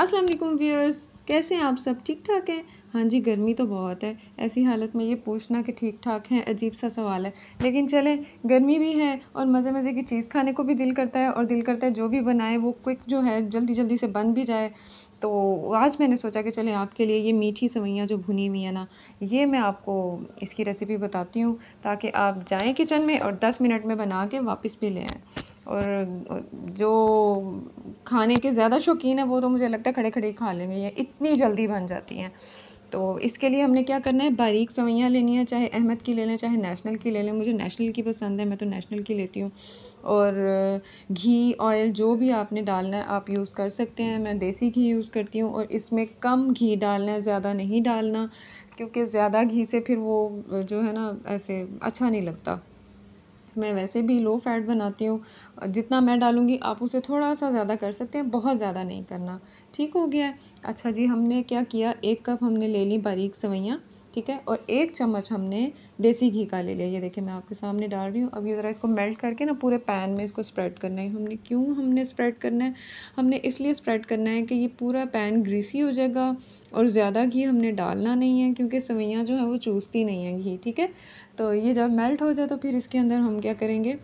अस्सलाम वालेकुम व्यूअर्स कैसे हैं आप सब ठीक ठाक हैं हाँ जी गर्मी तो बहुत है ऐसी हालत में ये पूछना कि ठीक ठाक हैं अजीब सा सवाल है लेकिन चलें गर्मी भी है और मज़े मज़े की चीज़ खाने को भी दिल करता है और दिल करता है जो भी बनाए वो क्विक जो है जल्दी जल्दी से बन भी जाए तो आज मैंने सोचा कि चलें आपके लिए ये मीठी सवैयाँ जो भुनी हुई है ना ये मैं आपको इसकी रेसिपी बताती हूँ ताकि आप जाएँ किचन में और दस मिनट में बना के वापस भी ले आएँ और जो खाने के ज़्यादा शौकीन है वो तो मुझे लगता है खड़े खड़े खा लेंगे ये इतनी जल्दी बन जाती हैं तो इसके लिए हमने क्या करना है बारीक सवैयाँ लेनी है चाहे अहमद की ले लें चाहे नेशनल की ले लें मुझे नेशनल की पसंद है मैं तो नेशनल की लेती हूँ और घी ऑयल जो भी आपने डालना है आप यूज़ कर सकते हैं मैं देसी घी यूज़ करती हूँ और इसमें कम घी डालना है ज़्यादा नहीं डालना क्योंकि ज़्यादा घी से फिर वो जो है ना ऐसे अच्छा नहीं लगता मैं वैसे भी लो फैट बनाती हूँ जितना मैं डालूँगी आप उसे थोड़ा सा ज़्यादा कर सकते हैं बहुत ज़्यादा नहीं करना ठीक हो गया अच्छा जी हमने क्या किया एक कप हमने ले ली बारीक सवैयाँ ठीक है और एक चम्मच हमने देसी घी का ले लिया ये देखिए मैं आपके सामने डाल रही हूँ अब ये ज़रा इसको मेल्ट करके ना पूरे पैन में इसको स्प्रेड करना है हमने क्यों हमने स्प्रेड करना है हमने इसलिए स्प्रेड करना है कि ये पूरा पैन ग्रीसी हो जाएगा और ज़्यादा घी हमने डालना नहीं है क्योंकि सवैयाँ जो है वो चूसती नहीं है घी ठीक है तो ये जब मेल्ट हो जाए तो फिर इसके अंदर हम क्या करेंगे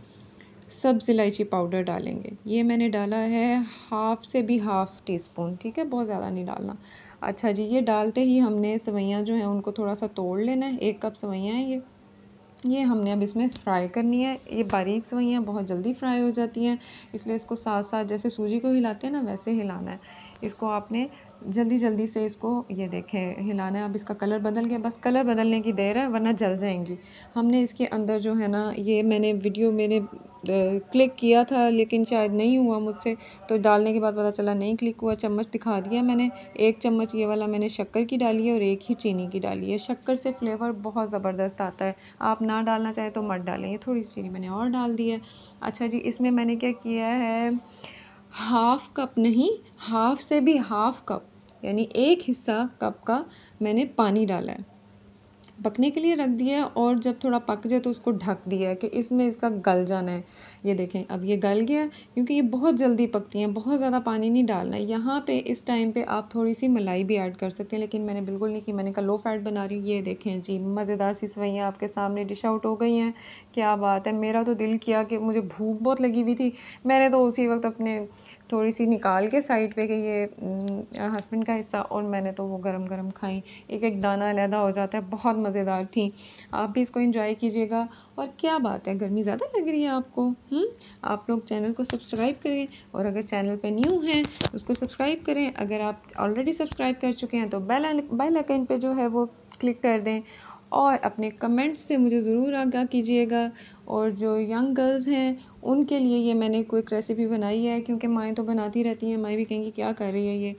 सब्ज़ इलायची पाउडर डालेंगे ये मैंने डाला है हाफ़ से भी हाफ़ टी स्पून ठीक है बहुत ज़्यादा नहीं डालना अच्छा जी ये डालते ही हमने सवैयाँ जो हैं उनको थोड़ा सा तोड़ लेना है एक कप सवैयाँ हैं ये ये हमने अब इसमें फ्राई करनी है ये बारीक सवैयाँ बहुत जल्दी फ्राई हो जाती हैं इसलिए इसको साथ साथ जैसे सूजी को हिलाते हैं ना वैसे हिलाना है इसको आपने जल्दी जल्दी से इसको ये देखें हिलाना है अब इसका कलर बदल गया बस कलर बदलने की देर है वरना जल जाएंगी हमने इसके अंदर जो है ना ये मैंने वीडियो मैंने क्लिक किया था लेकिन शायद नहीं हुआ मुझसे तो डालने के बाद पता चला नहीं क्लिक हुआ चम्मच दिखा दिया मैंने एक चम्मच ये वाला मैंने शक्कर की डाली है और एक ही चीनी की डाली है शक्कर से फ्लेवर बहुत ज़बरदस्त आता है आप ना डालना चाहें तो मत डालें ये थोड़ी सी चीनी मैंने और डाल दी है अच्छा जी इसमें मैंने क्या किया है हाफ़ कप नहीं हाफ़ से भी हाफ़ कप यानी एक हिस्सा कप का मैंने पानी डाला है पकने के लिए रख दिया और जब थोड़ा पक जाए तो उसको ढक दिया है कि इसमें इसका गल जाना है ये देखें अब ये गल गया क्योंकि ये बहुत जल्दी पकती हैं बहुत ज़्यादा पानी नहीं डालना है यहाँ पे इस टाइम पे आप थोड़ी सी मलाई भी ऐड कर सकते हैं लेकिन मैंने बिल्कुल नहीं की मैंने कहा लो फैट बना रही हूँ ये देखें जी मज़ेदार सी सवैयाँ आपके सामने डिश आउट हो गई हैं क्या बात है मेरा तो दिल किया कि मुझे भूख बहुत लगी हुई थी मैंने तो उसी वक्त अपने थोड़ी सी निकाल के साइड पे कि ये हम्म, हस्बैंड का हिस्सा और मैंने तो वो गरम गरम खाई एक एक दाना अलहदा हो जाता है बहुत मज़ेदार थी आप भी इसको इन्जॉय कीजिएगा और क्या बात है गर्मी ज़्यादा लग रही है आपको हुँ? हम्म? आप लोग चैनल को सब्सक्राइब करें और अगर चैनल पर न्यू हैं उसको सब्सक्राइब करें अगर आप ऑलरेडी सब्सक्राइब कर चुके हैं तो बेल बेल आइकन पर जो है वो क्लिक कर दें और अपने कमेंट्स से मुझे ज़रूर आगाह कीजिएगा और जो यंग गर्ल्स हैं उनके लिए ये मैंने क्विक रेसिपी बनाई है क्योंकि माएँ तो बनाती रहती हैं माएँ भी कहेंगी क्या कर रही है ये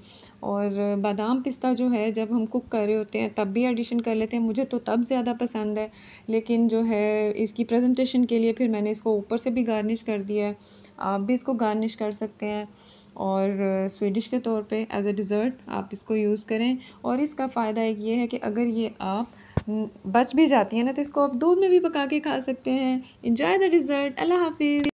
और बादाम पिस्ता जो है जब हम कुक कर रहे होते हैं तब भी एडिशन कर लेते हैं मुझे तो तब ज़्यादा पसंद है लेकिन जो है इसकी प्रजेंटेशन के लिए फिर मैंने इसको ऊपर से भी गार्निश कर दिया है आप भी इसको गार्निश कर सकते हैं और स्वीडिश के तौर पे एज़ ए डिज़र्ट आप इसको यूज़ करें और इसका फ़ायदा एक ये है कि अगर ये आप बच भी जाती है ना तो इसको आप दूध में भी पका के खा सकते हैं इन्जॉय द डिज़र्ट अल्लाह हाफिज़